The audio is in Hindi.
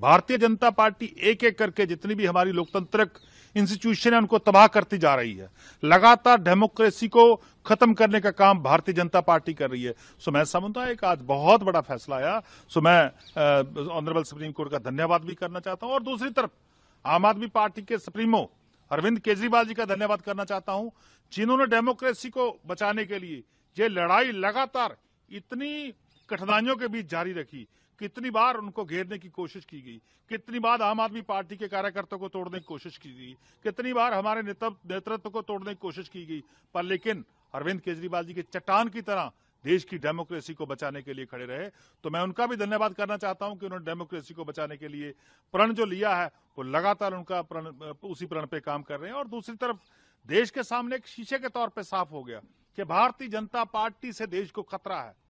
भारतीय जनता पार्टी एक एक करके जितनी भी हमारी लोकतंत्रक इंस्टीट्यूशन है उनको तबाह करती जा रही है लगातार डेमोक्रेसी को खत्म करने का काम भारतीय जनता पार्टी कर रही है सो मैं समझता एक आज बहुत बड़ा फैसला आया सो मैं ऑनरेबल सुप्रीम कोर्ट का धन्यवाद भी करना चाहता हूं और दूसरी तरफ आम आदमी पार्टी के सुप्रीमो अरविंद केजरीवाल जी का धन्यवाद करना चाहता हूं जिन्होंने डेमोक्रेसी को बचाने के लिए ये लड़ाई लगातार इतनी कठिनाइयों के बीच जारी रखी कितनी बार उनको घेरने की कोशिश की गई कितनी बार आम आदमी पार्टी के कार्यकर्ताओं को तोड़ने की कोशिश की गई कितनी बार हमारे नेतृत्व को तोड़ने की कोशिश की गई पर लेकिन अरविंद केजरीवाल जी के चट्टान की तरह देश की डेमोक्रेसी को बचाने के लिए खड़े रहे तो मैं उनका भी धन्यवाद करना चाहता हूं कि उन्होंने डेमोक्रेसी को बचाने के लिए प्रण जो लिया है वो लगातार उनका प्रण उसी प्रण पे काम कर रहे हैं और दूसरी तरफ देश के सामने एक शीशे के तौर पर साफ हो गया कि भारतीय जनता पार्टी से देश को खतरा है